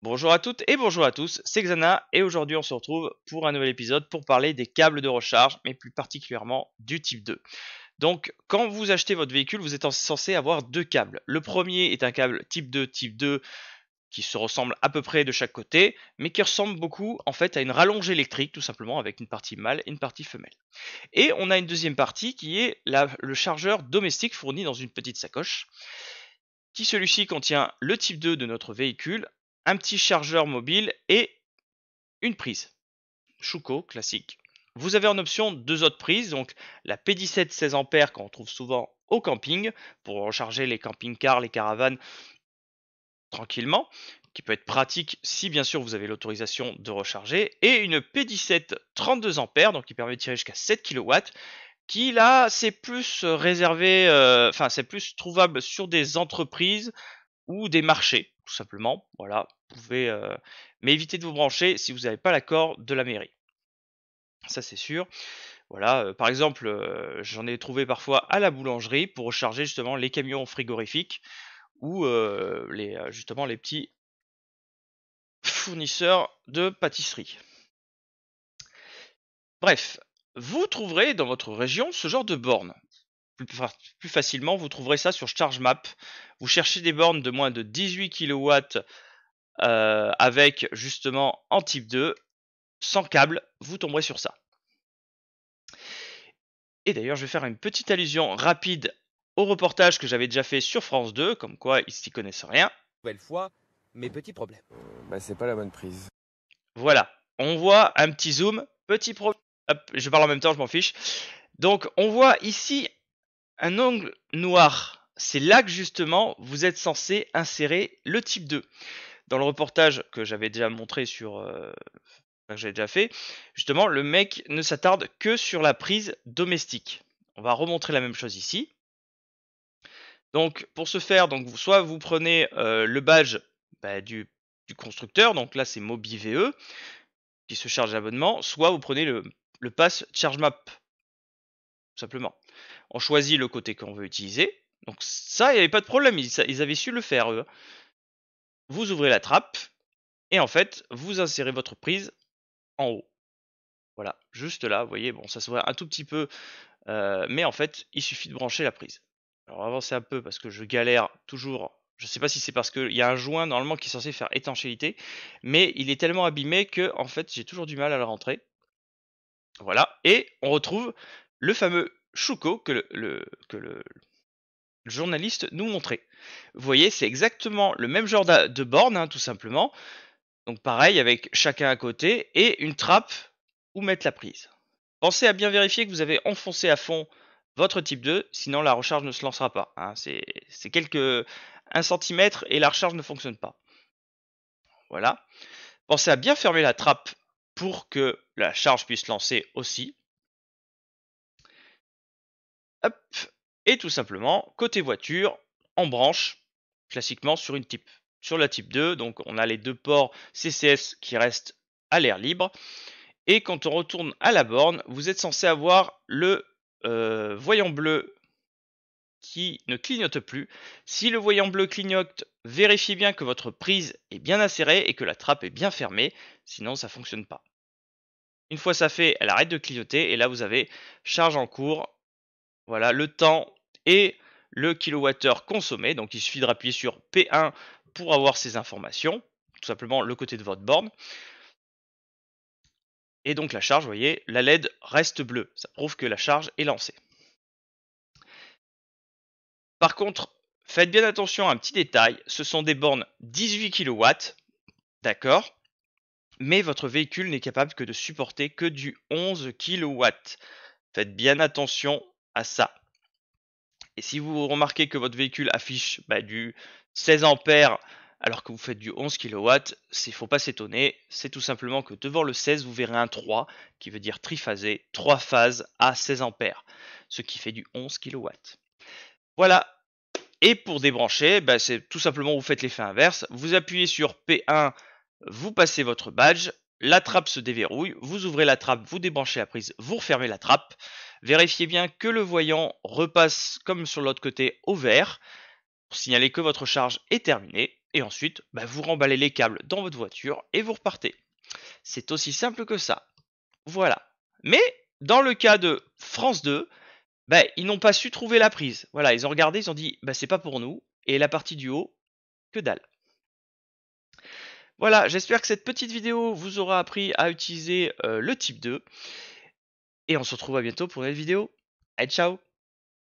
Bonjour à toutes et bonjour à tous, c'est Xana et aujourd'hui on se retrouve pour un nouvel épisode pour parler des câbles de recharge, mais plus particulièrement du type 2. Donc quand vous achetez votre véhicule, vous êtes censé avoir deux câbles. Le premier est un câble type 2, type 2 qui se ressemble à peu près de chaque côté, mais qui ressemble beaucoup en fait à une rallonge électrique, tout simplement avec une partie mâle et une partie femelle. Et on a une deuxième partie qui est le chargeur domestique fourni dans une petite sacoche, qui celui-ci contient le type 2 de notre véhicule, un petit chargeur mobile et une prise. Shuko classique. Vous avez en option deux autres prises, donc la P17 16A qu'on trouve souvent au camping pour recharger les camping-cars, les caravanes tranquillement, qui peut être pratique si bien sûr vous avez l'autorisation de recharger, et une P17 32A, donc qui permet de tirer jusqu'à 7 kW, qui là c'est plus euh, réservé, euh, enfin c'est plus trouvable sur des entreprises ou des marchés tout simplement. Voilà, vous pouvez. Euh, mais évitez de vous brancher si vous n'avez pas l'accord de la mairie. Ça c'est sûr. Voilà, euh, par exemple, euh, j'en ai trouvé parfois à la boulangerie pour recharger justement les camions frigorifiques ou les, justement les petits fournisseurs de pâtisserie. Bref, vous trouverez dans votre région ce genre de bornes plus, facilement, vous trouverez ça sur ChargeMap. Vous cherchez des bornes de moins de 18 kW euh, avec justement en type 2, sans câble, vous tomberez sur ça. Et d'ailleurs, je vais faire une petite allusion rapide au reportage que j'avais déjà fait sur France 2, comme quoi ils s'y connaissent rien. Nouvelle fois, mes petits problèmes. Bah, c'est pas la bonne prise. Voilà, on voit un petit zoom, petit problème. Je parle en même temps, je m'en fiche. Donc, on voit ici un angle noir, c'est là que justement vous êtes censé insérer le type 2. Dans le reportage que j'avais déjà montré sur... Euh, que j'avais déjà fait, justement, le mec ne s'attarde que sur la prise domestique. On va remontrer la même chose ici. Donc pour ce faire, donc, soit vous prenez euh, le badge bah, du, constructeur, donc là c'est MobiVE qui se charge l'abonnement, soit vous prenez le, le pass ChargeMap tout simplement. On choisit le côté qu'on veut utiliser. Donc ça, il n'y avait pas de problème, ils, avaient su le faire, eux. Vous ouvrez la trappe, et en fait, vous insérez votre prise en haut. Voilà, juste là, vous voyez, bon, ça se voit un tout petit peu, euh, mais en fait, il suffit de brancher la prise. Alors avancer un peu, parce que je galère toujours je ne sais pas si c'est parce qu'il y a un joint normalement qui est censé faire étanchéité, mais il est tellement abîmé que en fait j'ai toujours du mal à le rentrer. Voilà, et on retrouve le fameux choucot que le, que le journaliste nous montrait. Vous voyez, c'est exactement le même genre de borne, hein, tout simplement. Donc pareil, avec chacun à côté, et une trappe où mettre la prise. Pensez à bien vérifier que vous avez enfoncé à fond votre type 2, sinon la recharge ne se lancera pas. Hein. C'est quelques 1 cm et la recharge ne fonctionne pas. Voilà. Pensez à bien fermer la trappe pour que la charge puisse lancer aussi. Et tout simplement, côté voiture, en branche, classiquement sur une type. Sur la type 2, donc on a les deux ports CCS qui restent à l'air libre. Et quand on retourne à la borne, vous êtes censé avoir le euh, voyant bleu qui ne clignote plus. Si le voyant bleu clignote, vérifiez bien que votre prise est bien insérée et que la trappe est bien fermée, sinon ça ne fonctionne pas. Une fois ça fait, elle arrête de clignoter et là vous avez charge en cours voilà, le temps et le kilowattheure consommé. Donc il suffit de rappuyer sur P1 pour avoir ces informations. Tout simplement le côté de votre borne. Et donc la charge, vous voyez, la LED reste bleue. Ça prouve que la charge est lancée. Par contre, faites bien attention à un petit détail. Ce sont des bornes 18 kW. D'accord mais votre véhicule n'est capable que de supporter que du 11 kW. Faites bien attention ça. Et si vous remarquez que votre véhicule affiche bah, du 16 ampères alors que vous faites du 11 kW, il faut pas s'étonner, c'est tout simplement que devant le 16, vous verrez un 3 qui veut dire triphasé, 3 phases à 16 ampères ce qui fait du 11 kW. Voilà. Et pour débrancher, bah, c'est tout simplement vous faites l'effet inverse, vous appuyez sur P1, vous passez votre badge la trappe se déverrouille, vous ouvrez la trappe, vous débranchez la prise, vous refermez la trappe. Vérifiez bien que le voyant repasse comme sur l'autre côté au vert pour signaler que votre charge est terminée. Et ensuite, bah, vous remballez les câbles dans votre voiture et vous repartez. C'est aussi simple que ça. Voilà. Mais dans le cas de France 2, bah, ils n'ont pas su trouver la prise. Voilà, ils ont regardé, ils ont dit bah, c'est pas pour nous. Et la partie du haut, que dalle. Voilà, j'espère que cette petite vidéo vous aura appris à utiliser euh, le type 2. Et on se retrouve à bientôt pour une nouvelle vidéo. Allez, ciao